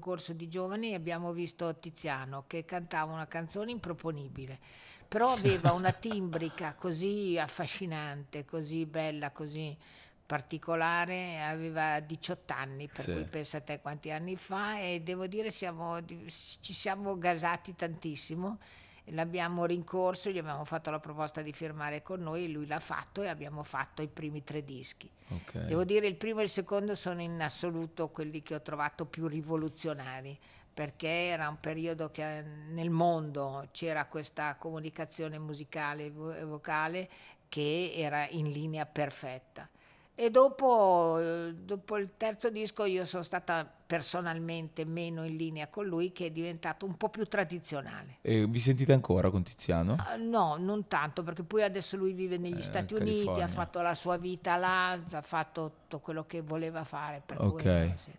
concorso di giovani abbiamo visto Tiziano che cantava una canzone improponibile, però aveva una timbrica così affascinante, così bella, così particolare, aveva 18 anni, per sì. cui pensa a te quanti anni fa e devo dire siamo, ci siamo gasati tantissimo l'abbiamo rincorso, gli abbiamo fatto la proposta di firmare con noi, lui l'ha fatto e abbiamo fatto i primi tre dischi. Okay. Devo dire il primo e il secondo sono in assoluto quelli che ho trovato più rivoluzionari perché era un periodo che eh, nel mondo c'era questa comunicazione musicale e vocale che era in linea perfetta e dopo, eh, dopo, il terzo disco io sono stata personalmente meno in linea con lui che è diventato un po' più tradizionale. E vi sentite ancora con Tiziano? Uh, no, non tanto perché poi adesso lui vive negli eh, Stati California. Uniti, ha fatto la sua vita là, ha fatto tutto quello che voleva fare. Per ok.